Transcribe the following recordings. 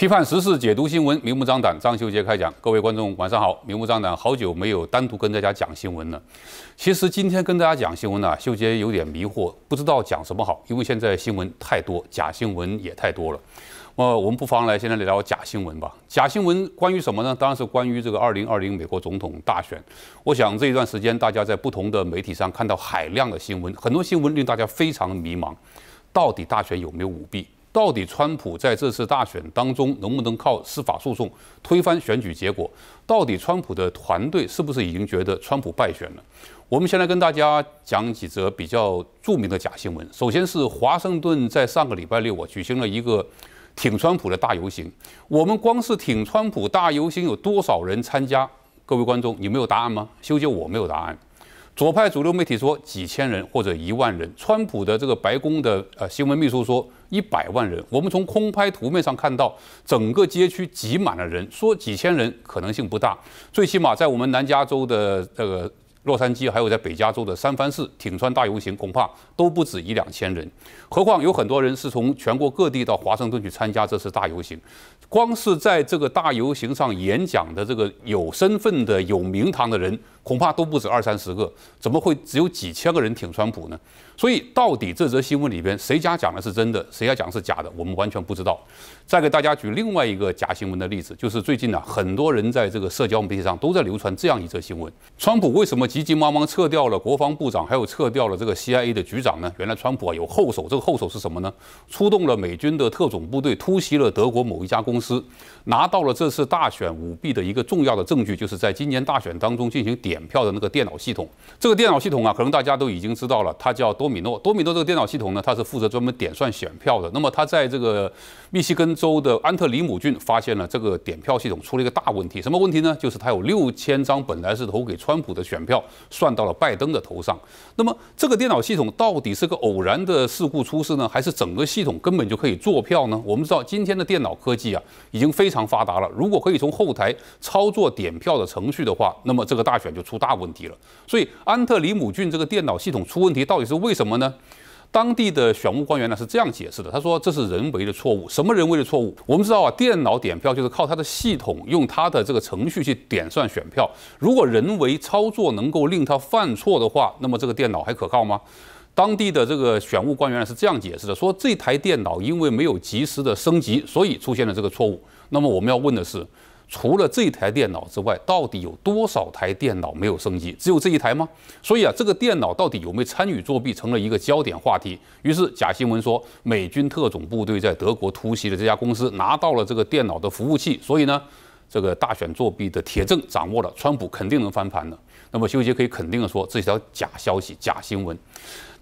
批判时事，解读新闻，明目张胆。张秀杰开讲，各位观众，晚上好。明目张胆，好久没有单独跟大家讲新闻了。其实今天跟大家讲新闻呢，秀杰有点迷惑，不知道讲什么好，因为现在新闻太多，假新闻也太多了。呃，我们不妨来现在聊假新闻吧。假新闻关于什么呢？当然是关于这个二零二零美国总统大选。我想这一段时间大家在不同的媒体上看到海量的新闻，很多新闻令大家非常迷茫，到底大选有没有舞弊？到底川普在这次大选当中能不能靠司法诉讼推翻选举结果？到底川普的团队是不是已经觉得川普败选了？我们先来跟大家讲几则比较著名的假新闻。首先是华盛顿在上个礼拜六，我举行了一个挺川普的大游行。我们光是挺川普大游行有多少人参加？各位观众，你没有答案吗？修杰，我没有答案。左派主流媒体说几千人或者一万人。川普的这个白宫的呃新闻秘书说。一百万人，我们从空拍图面上看到整个街区挤满了人，说几千人可能性不大，最起码在我们南加州的这个洛杉矶，还有在北加州的三藩市挺川大游行，恐怕都不止一两千人，何况有很多人是从全国各地到华盛顿去参加这次大游行，光是在这个大游行上演讲的这个有身份的有名堂的人，恐怕都不止二三十个，怎么会只有几千个人挺川普呢？所以，到底这则新闻里边谁家讲的是真的，谁家讲的是假的，我们完全不知道。再给大家举另外一个假新闻的例子，就是最近呢，很多人在这个社交媒体上都在流传这样一则新闻：，川普为什么急急忙忙撤掉了国防部长，还有撤掉了这个 CIA 的局长呢？原来川普啊有后手，这个后手是什么呢？出动了美军的特种部队突袭了德国某一家公司，拿到了这次大选舞弊的一个重要的证据，就是在今年大选当中进行点票的那个电脑系统。这个电脑系统啊，可能大家都已经知道了，它叫多。米诺多米诺这个电脑系统呢，它是负责专门点算选票的。那么它在这个密西根州的安特里姆郡发现了这个点票系统出了一个大问题。什么问题呢？就是它有六千张本来是投给川普的选票，算到了拜登的头上。那么这个电脑系统到底是个偶然的事故出事呢，还是整个系统根本就可以做票呢？我们知道今天的电脑科技啊，已经非常发达了。如果可以从后台操作点票的程序的话，那么这个大选就出大问题了。所以安特里姆郡这个电脑系统出问题，到底是为什？什么呢？当地的选务官员呢是这样解释的，他说这是人为的错误。什么人为的错误？我们知道啊，电脑点票就是靠它的系统，用它的这个程序去点算选票。如果人为操作能够令它犯错的话，那么这个电脑还可靠吗？当地的这个选务官员呢是这样解释的，说这台电脑因为没有及时的升级，所以出现了这个错误。那么我们要问的是。除了这台电脑之外，到底有多少台电脑没有升级？只有这一台吗？所以啊，这个电脑到底有没有参与作弊，成了一个焦点话题。于是假新闻说，美军特种部队在德国突袭了这家公司，拿到了这个电脑的服务器，所以呢，这个大选作弊的铁证掌握了，川普肯定能翻盘的。那么，修杰可以肯定的说，这是条假消息、假新闻。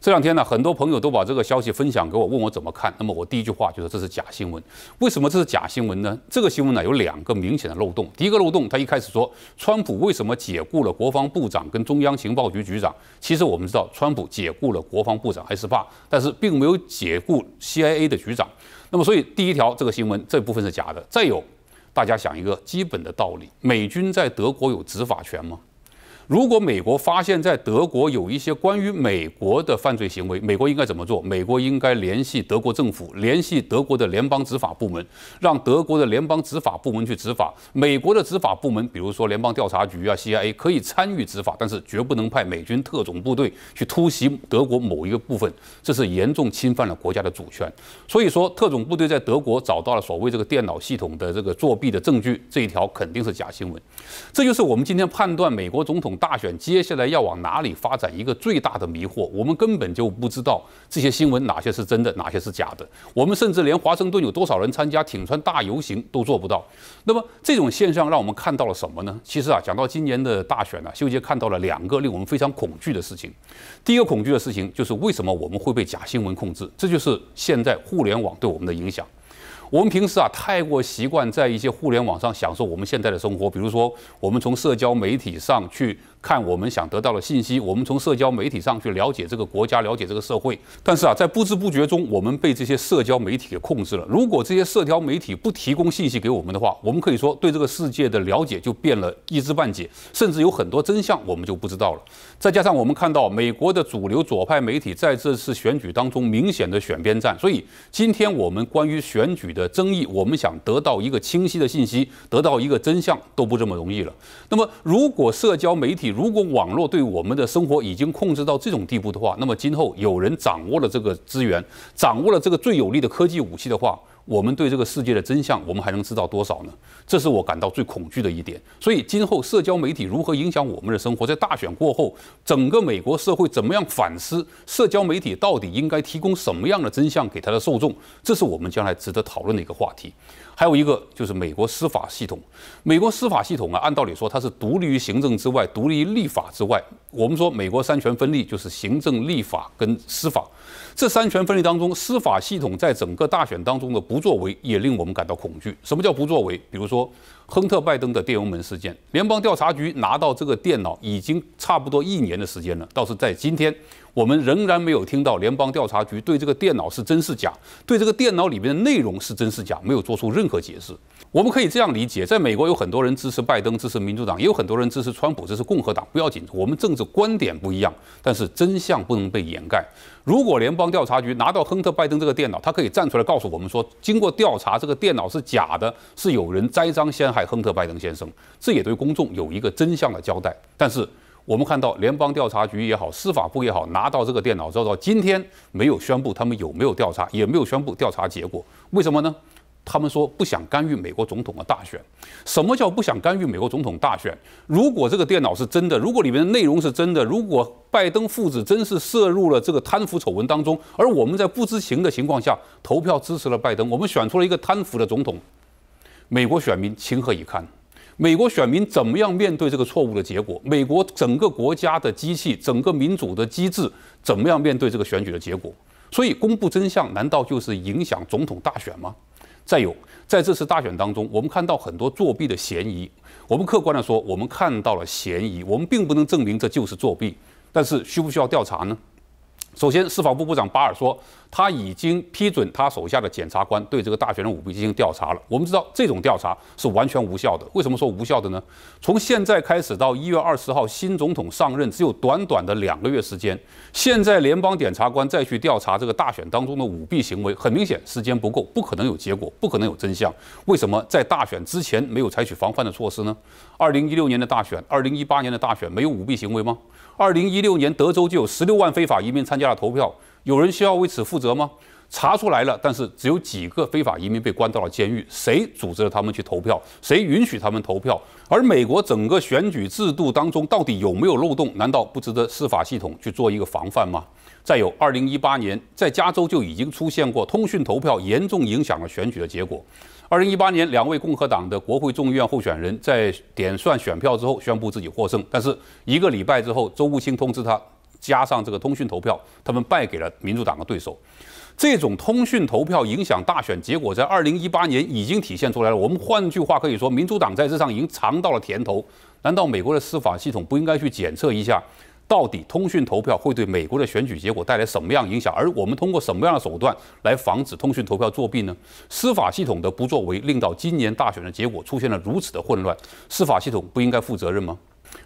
这两天呢，很多朋友都把这个消息分享给我，问我怎么看。那么我第一句话就说这是假新闻。为什么这是假新闻呢？这个新闻呢有两个明显的漏洞。第一个漏洞，他一开始说川普为什么解雇了国防部长跟中央情报局局长？其实我们知道，川普解雇了国防部长还是怕，但是并没有解雇 CIA 的局长。那么所以第一条这个新闻这部分是假的。再有，大家想一个基本的道理：美军在德国有执法权吗？如果美国发现在德国有一些关于美国的犯罪行为，美国应该怎么做？美国应该联系德国政府，联系德国的联邦执法部门，让德国的联邦执法部门去执法。美国的执法部门，比如说联邦调查局啊、CIA，可以参与执法，但是绝不能派美军特种部队去突袭德国某一个部分，这是严重侵犯了国家的主权。所以说，特种部队在德国找到了所谓这个电脑系统的这个作弊的证据，这一条肯定是假新闻。这就是我们今天判断美国总统。大选接下来要往哪里发展？一个最大的迷惑，我们根本就不知道这些新闻哪些是真的，哪些是假的。我们甚至连华盛顿有多少人参加挺川大游行都做不到。那么这种现象让我们看到了什么呢？其实啊，讲到今年的大选呢，修杰看到了两个令我们非常恐惧的事情。第一个恐惧的事情就是为什么我们会被假新闻控制？这就是现在互联网对我们的影响。我们平时啊，太过习惯在一些互联网上享受我们现在的生活，比如说我们从社交媒体上去。看我们想得到的信息，我们从社交媒体上去了解这个国家、了解这个社会。但是啊，在不知不觉中，我们被这些社交媒体给控制了。如果这些社交媒体不提供信息给我们的话，我们可以说对这个世界的了解就变了一知半解，甚至有很多真相我们就不知道了。再加上我们看到美国的主流左派媒体在这次选举当中明显的选边站，所以今天我们关于选举的争议，我们想得到一个清晰的信息，得到一个真相都不这么容易了。那么，如果社交媒体，如果网络对我们的生活已经控制到这种地步的话，那么今后有人掌握了这个资源，掌握了这个最有力的科技武器的话。我们对这个世界的真相，我们还能知道多少呢？这是我感到最恐惧的一点。所以，今后社交媒体如何影响我们的生活，在大选过后，整个美国社会怎么样反思社交媒体到底应该提供什么样的真相给他的受众？这是我们将来值得讨论的一个话题。还有一个就是美国司法系统。美国司法系统啊，按道理说它是独立于行政之外、独立于立法之外。我们说美国三权分立，就是行政、立法跟司法。这三权分立当中，司法系统在整个大选当中的不作为也令我们感到恐惧。什么叫不作为？比如说，亨特·拜登的电邮门事件，联邦调查局拿到这个电脑已经差不多一年的时间了，倒是在今天。我们仍然没有听到联邦调查局对这个电脑是真是假，对这个电脑里面的内容是真是假，没有做出任何解释。我们可以这样理解，在美国有很多人支持拜登、支持民主党，也有很多人支持川普、支持共和党，不要紧，我们政治观点不一样，但是真相不能被掩盖。如果联邦调查局拿到亨特·拜登这个电脑，他可以站出来告诉我们说，经过调查，这个电脑是假的，是有人栽赃陷害亨特·拜登先生，这也对公众有一个真相的交代。但是，我们看到联邦调查局也好，司法部也好，拿到这个电脑，直到今天没有宣布他们有没有调查，也没有宣布调查结果。为什么呢？他们说不想干预美国总统的大选。什么叫不想干预美国总统大选？如果这个电脑是真的，如果里面的内容是真的，如果拜登父子真是涉入了这个贪腐丑闻当中，而我们在不知情的情况下投票支持了拜登，我们选出了一个贪腐的总统，美国选民情何以堪？美国选民怎么样面对这个错误的结果？美国整个国家的机器，整个民主的机制，怎么样面对这个选举的结果？所以公布真相，难道就是影响总统大选吗？再有，在这次大选当中，我们看到很多作弊的嫌疑。我们客观的说，我们看到了嫌疑，我们并不能证明这就是作弊。但是需不需要调查呢？首先，司法部部长巴尔说。他已经批准他手下的检察官对这个大选的舞弊进行调查了。我们知道这种调查是完全无效的。为什么说无效的呢？从现在开始到一月二十号新总统上任，只有短短的两个月时间。现在联邦检察官再去调查这个大选当中的舞弊行为，很明显时间不够，不可能有结果，不可能有真相。为什么在大选之前没有采取防范的措施呢？二零一六年的大选，二零一八年的大选没有舞弊行为吗？二零一六年德州就有十六万非法移民参加了投票。有人需要为此负责吗？查出来了，但是只有几个非法移民被关到了监狱。谁组织了他们去投票？谁允许他们投票？而美国整个选举制度当中到底有没有漏洞？难道不值得司法系统去做一个防范吗？再有，二零一八年在加州就已经出现过通讯投票严重影响了选举的结果。二零一八年，两位共和党的国会众议院候选人在点算选票之后宣布自己获胜，但是一个礼拜之后，周不清通知他。加上这个通讯投票，他们败给了民主党的对手。这种通讯投票影响大选结果，在二零一八年已经体现出来了。我们换句话可以说，民主党在这上已经尝到了甜头。难道美国的司法系统不应该去检测一下，到底通讯投票会对美国的选举结果带来什么样影响，而我们通过什么样的手段来防止通讯投票作弊呢？司法系统的不作为，令到今年大选的结果出现了如此的混乱，司法系统不应该负责任吗？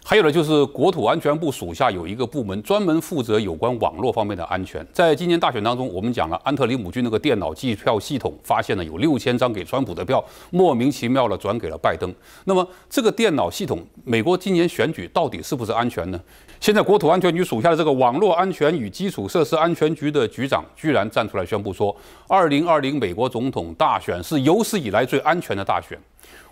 还有呢，就是国土安全部属下有一个部门，专门负责有关网络方面的安全。在今年大选当中，我们讲了安特里姆郡那个电脑计票系统，发现呢有六千张给川普的票，莫名其妙的转给了拜登。那么这个电脑系统，美国今年选举到底是不是安全呢？现在国土安全局属下的这个网络安全与基础设施安全局的局长居然站出来宣布说，二零二零美国总统大选是有史以来最安全的大选。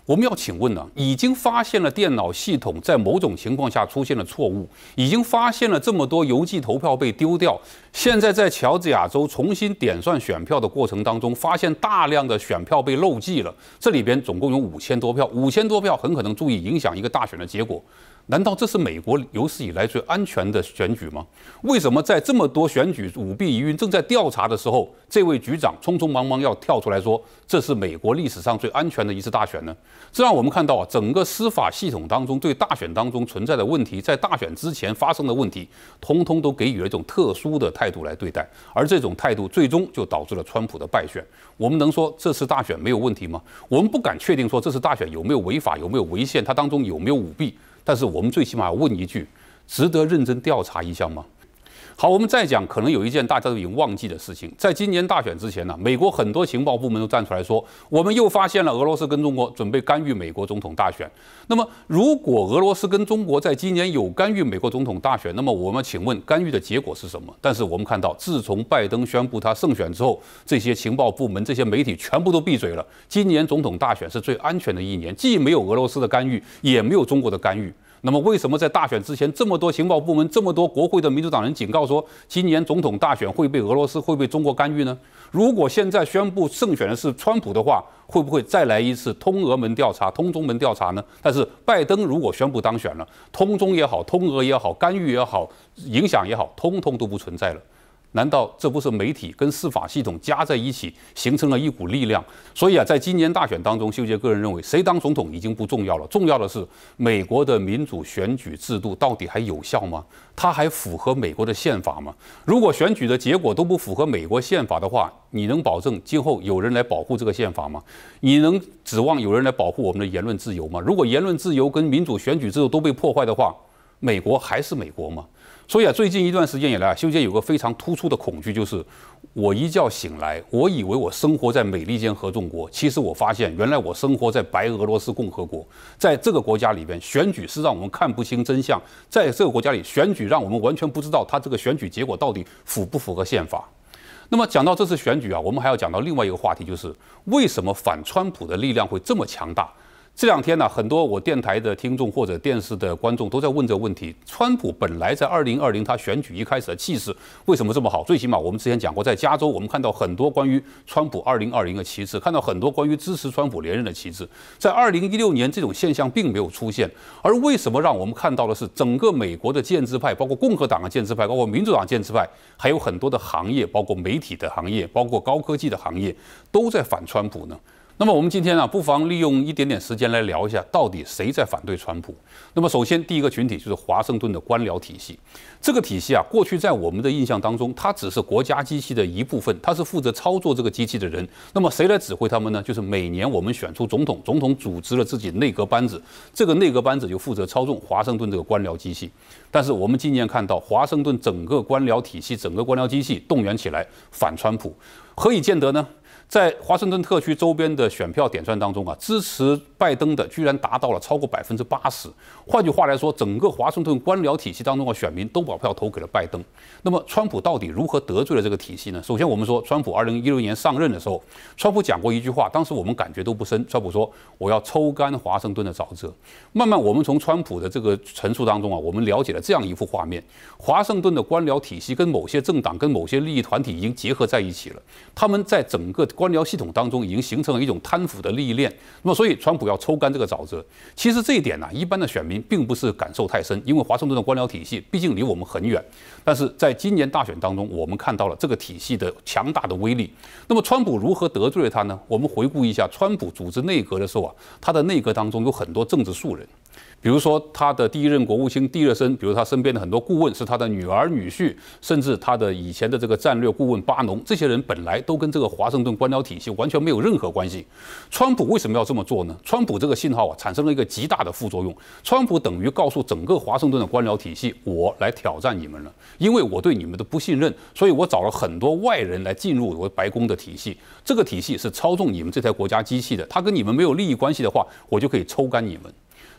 我们要请问呢，已经发现了电脑系统在某种情况下出现了错误，已经发现了这么多邮寄投票被丢掉，现在在乔治亚州重新点算选票的过程当中，发现大量的选票被漏记了，这里边总共有五千多票，五千多票很可能足以影响一个大选的结果。难道这是美国有史以来最安全的选举吗？为什么在这么多选举舞弊疑云正在调查的时候，这位局长匆匆忙忙要跳出来说这是美国历史上最安全的一次大选呢？这让我们看到啊，整个司法系统当中对大选当中存在的问题，在大选之前发生的问题，通通都给予了一种特殊的态度来对待，而这种态度最终就导致了川普的败选。我们能说这次大选没有问题吗？我们不敢确定说这次大选有没有违法，有没有违宪，它当中有没有舞弊。但是我们最起码要问一句：值得认真调查一下吗？好，我们再讲，可能有一件大家都已经忘记的事情，在今年大选之前呢，美国很多情报部门都站出来说，我们又发现了俄罗斯跟中国准备干预美国总统大选。那么，如果俄罗斯跟中国在今年有干预美国总统大选，那么我们请问干预的结果是什么？但是我们看到，自从拜登宣布他胜选之后，这些情报部门、这些媒体全部都闭嘴了。今年总统大选是最安全的一年，既没有俄罗斯的干预，也没有中国的干预。那么，为什么在大选之前，这么多情报部门、这么多国会的民主党人警告说，今年总统大选会被俄罗斯、会被中国干预呢？如果现在宣布胜选的是川普的话，会不会再来一次通俄门调查、通中门调查呢？但是，拜登如果宣布当选了，通中也好、通俄也好、干预也好、影响也好，通通都不存在了。难道这不是媒体跟司法系统加在一起形成了一股力量？所以啊，在今年大选当中，修杰个人认为，谁当总统已经不重要了，重要的是美国的民主选举制度到底还有效吗？它还符合美国的宪法吗？如果选举的结果都不符合美国宪法的话，你能保证今后有人来保护这个宪法吗？你能指望有人来保护我们的言论自由吗？如果言论自由跟民主选举制度都被破坏的话，美国还是美国吗？所以啊，最近一段时间以来啊，修京有个非常突出的恐惧，就是我一觉醒来，我以为我生活在美利坚合众国，其实我发现原来我生活在白俄罗斯共和国。在这个国家里边，选举是让我们看不清真相；在这个国家里，选举让我们完全不知道他这个选举结果到底符不符合宪法。那么讲到这次选举啊，我们还要讲到另外一个话题，就是为什么反川普的力量会这么强大？这两天呢，很多我电台的听众或者电视的观众都在问这个问题：，川普本来在二零二零他选举一开始的气势为什么这么好？最起码我们之前讲过，在加州我们看到很多关于川普二零二零的旗帜，看到很多关于支持川普连任的旗帜。在二零一六年这种现象并没有出现，而为什么让我们看到的是整个美国的建制派，包括共和党的建制派，包括民主党建制派，还有很多的行业，包括媒体的行业，包括高科技的行业，都在反川普呢？那么我们今天啊，不妨利用一点点时间来聊一下，到底谁在反对川普？那么首先，第一个群体就是华盛顿的官僚体系。这个体系啊，过去在我们的印象当中，它只是国家机器的一部分，它是负责操作这个机器的人。那么谁来指挥他们呢？就是每年我们选出总统，总统组织了自己内阁班子，这个内阁班子就负责操纵华盛顿这个官僚机器。但是我们今年看到，华盛顿整个官僚体系、整个官僚机器动员起来反川普，何以见得呢？在华盛顿特区周边的选票点算当中啊，支持拜登的居然达到了超过百分之八十。换句话来说，整个华盛顿官僚体系当中的选民都把票投给了拜登。那么，川普到底如何得罪了这个体系呢？首先，我们说川普二零一六年上任的时候，川普讲过一句话，当时我们感觉都不深。川普说：“我要抽干华盛顿的沼泽。”慢慢，我们从川普的这个陈述当中啊，我们了解了这样一幅画面：华盛顿的官僚体系跟某些政党、跟某些利益团体已经结合在一起了。他们在整个。官僚系统当中已经形成了一种贪腐的利益链，那么所以川普要抽干这个沼泽。其实这一点呢，一般的选民并不是感受太深，因为华盛顿的官僚体系毕竟离我们很远。但是在今年大选当中，我们看到了这个体系的强大的威力。那么川普如何得罪了他呢？我们回顾一下，川普组织内阁的时候啊，他的内阁当中有很多政治素人。比如说，他的第一任国务卿蒂勒森，比如他身边的很多顾问是他的女儿女婿，甚至他的以前的这个战略顾问巴农，这些人本来都跟这个华盛顿官僚体系完全没有任何关系。川普为什么要这么做呢？川普这个信号啊，产生了一个极大的副作用。川普等于告诉整个华盛顿的官僚体系，我来挑战你们了，因为我对你们的不信任，所以我找了很多外人来进入我白宫的体系。这个体系是操纵你们这台国家机器的，他跟你们没有利益关系的话，我就可以抽干你们。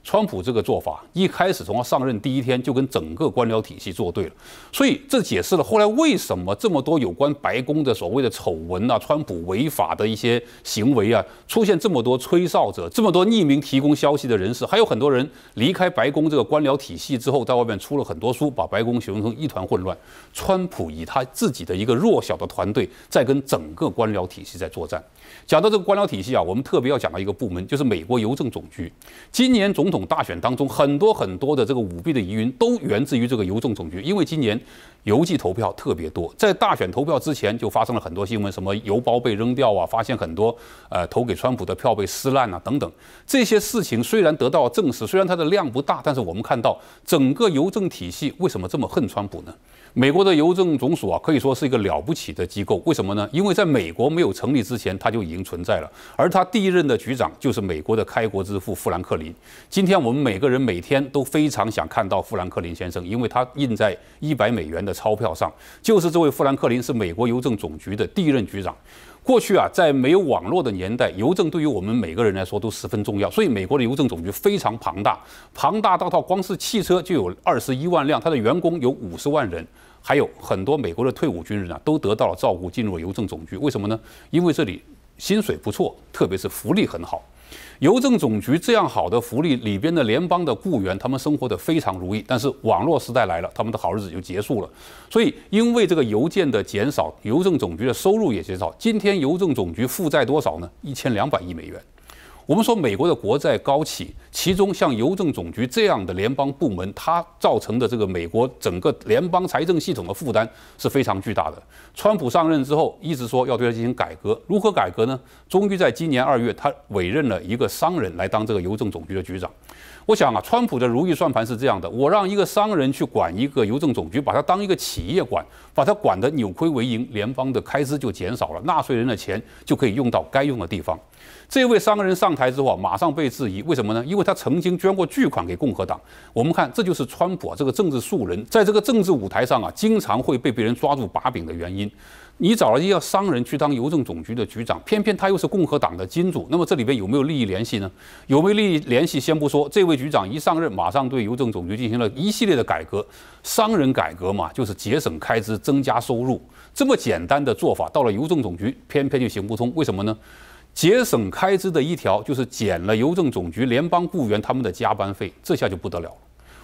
川普这个做法一开始从他上任第一天就跟整个官僚体系作对了，所以这解释了后来为什么这么多有关白宫的所谓的丑闻啊，川普违法的一些行为啊，出现这么多吹哨者，这么多匿名提供消息的人士，还有很多人离开白宫这个官僚体系之后，在外面出了很多书，把白宫形容成一团混乱。川普以他自己的一个弱小的团队在跟整个官僚体系在作战。讲到这个官僚体系啊，我们特别要讲到一个部门，就是美国邮政总局。今年总。统大选当中，很多很多的这个舞弊的疑云都源自于这个邮政总局，因为今年邮寄投票特别多，在大选投票之前就发生了很多新闻，什么邮包被扔掉啊，发现很多呃投给川普的票被撕烂啊等等，这些事情虽然得到证实，虽然它的量不大，但是我们看到整个邮政体系为什么这么恨川普呢？美国的邮政总署啊，可以说是一个了不起的机构。为什么呢？因为在美国没有成立之前，它就已经存在了。而他第一任的局长就是美国的开国之父富兰克林。今天我们每个人每天都非常想看到富兰克林先生，因为他印在一百美元的钞票上。就是这位富兰克林是美国邮政总局的第一任局长。过去啊，在没有网络的年代，邮政对于我们每个人来说都十分重要。所以，美国的邮政总局非常庞大，庞大到它光是汽车就有二十一万辆，它的员工有五十万人，还有很多美国的退伍军人啊，都得到了照顾，进入了邮政总局。为什么呢？因为这里薪水不错，特别是福利很好。邮政总局这样好的福利里边的联邦的雇员，他们生活的非常如意。但是网络时代来了，他们的好日子就结束了。所以因为这个邮件的减少，邮政总局的收入也减少。今天邮政总局负债多少呢？一千两百亿美元。我们说美国的国债高企，其中像邮政总局这样的联邦部门，它造成的这个美国整个联邦财政系统的负担是非常巨大的。川普上任之后一直说要对它进行改革，如何改革呢？终于在今年二月，他委任了一个商人来当这个邮政总局的局长。我想啊，川普的如意算盘是这样的：我让一个商人去管一个邮政总局，把他当一个企业管，把他管得扭亏为盈，联邦的开支就减少了，纳税人的钱就可以用到该用的地方。这位商人上台之后啊，马上被质疑，为什么呢？因为他曾经捐过巨款给共和党。我们看，这就是川普这个政治素人在这个政治舞台上啊，经常会被别人抓住把柄的原因。你找了一个商人去当邮政总局的局长，偏偏他又是共和党的金主，那么这里边有没有利益联系呢？有没有利益联系先不说，这位局长一上任，马上对邮政总局进行了一系列的改革。商人改革嘛，就是节省开支，增加收入，这么简单的做法，到了邮政总局，偏偏就行不通。为什么呢？节省开支的一条就是减了邮政总局联邦雇员他们的加班费，这下就不得了了。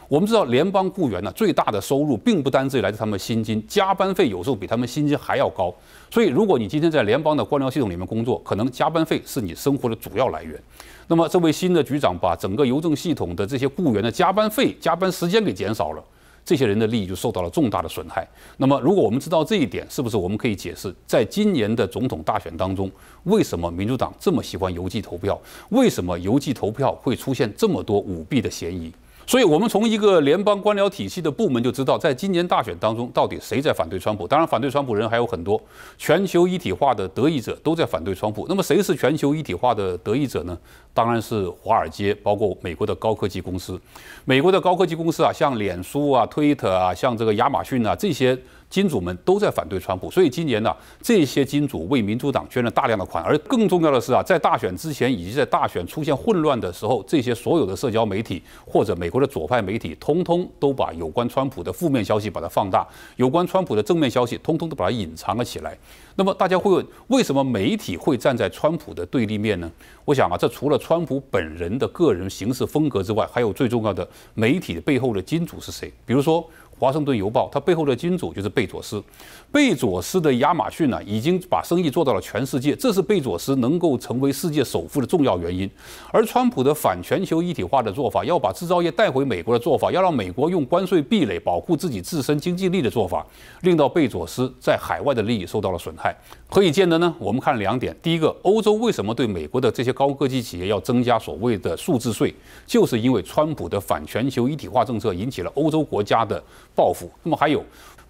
我们知道联邦雇员呢最大的收入并不单只来自他们薪金，加班费有时候比他们薪金还要高。所以如果你今天在联邦的官僚系统里面工作，可能加班费是你生活的主要来源。那么这位新的局长把整个邮政系统的这些雇员的加班费、加班时间给减少了，这些人的利益就受到了重大的损害。那么如果我们知道这一点，是不是我们可以解释，在今年的总统大选当中，为什么民主党这么喜欢邮寄投票？为什么邮寄投票会出现这么多舞弊的嫌疑？所以，我们从一个联邦官僚体系的部门就知道，在今年大选当中，到底谁在反对川普？当然，反对川普人还有很多。全球一体化的得益者都在反对川普。那么，谁是全球一体化的得益者呢？当然是华尔街，包括美国的高科技公司。美国的高科技公司啊，像脸书啊、推特啊、像这个亚马逊啊这些。金主们都在反对川普，所以今年呢，这些金主为民主党捐了大量的款。而更重要的是啊，在大选之前以及在大选出现混乱的时候，这些所有的社交媒体或者美国的左派媒体，通通都把有关川普的负面消息把它放大，有关川普的正面消息通通都把它隐藏了起来。那么大家会问，为什么媒体会站在川普的对立面呢？我想啊，这除了川普本人的个人行事风格之外，还有最重要的媒体背后的金主是谁？比如说。《华盛顿邮报》，它背后的金主就是贝佐斯。贝佐斯的亚马逊呢，已经把生意做到了全世界，这是贝佐斯能够成为世界首富的重要原因。而川普的反全球一体化的做法，要把制造业带回美国的做法，要让美国用关税壁垒保护自己自身经济力的做法，令到贝佐斯在海外的利益受到了损害。何以见得呢？我们看两点：第一个，欧洲为什么对美国的这些高科技企业要增加所谓的数字税，就是因为川普的反全球一体化政策引起了欧洲国家的。报复。那么还有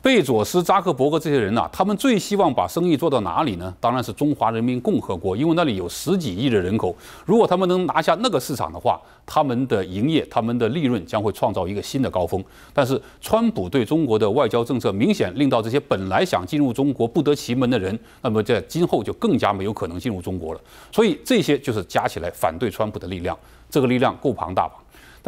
贝佐斯、扎克伯格这些人呢？他们最希望把生意做到哪里呢？当然是中华人民共和国，因为那里有十几亿的人口。如果他们能拿下那个市场的话，他们的营业、他们的利润将会创造一个新的高峰。但是，川普对中国的外交政策明显令到这些本来想进入中国不得其门的人，那么在今后就更加没有可能进入中国了。所以，这些就是加起来反对川普的力量，这个力量够庞大吧？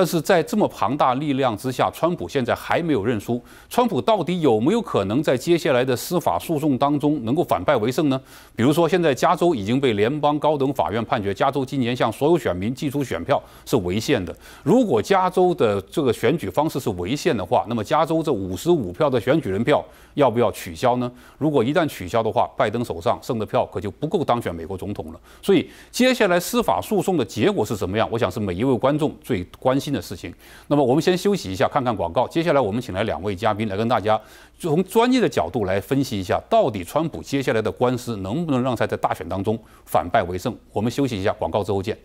但是在这么庞大力量之下，川普现在还没有认输。川普到底有没有可能在接下来的司法诉讼当中能够反败为胜呢？比如说，现在加州已经被联邦高等法院判决，加州今年向所有选民寄出选票是违宪的。如果加州的这个选举方式是违宪的话，那么加州这五十五票的选举人票要不要取消呢？如果一旦取消的话，拜登手上剩的票可就不够当选美国总统了。所以，接下来司法诉讼的结果是什么样？我想是每一位观众最关心。的事情，那么我们先休息一下，看看广告。接下来我们请来两位嘉宾来跟大家从专业的角度来分析一下，到底川普接下来的官司能不能让他在大选当中反败为胜？我们休息一下，广告之后见。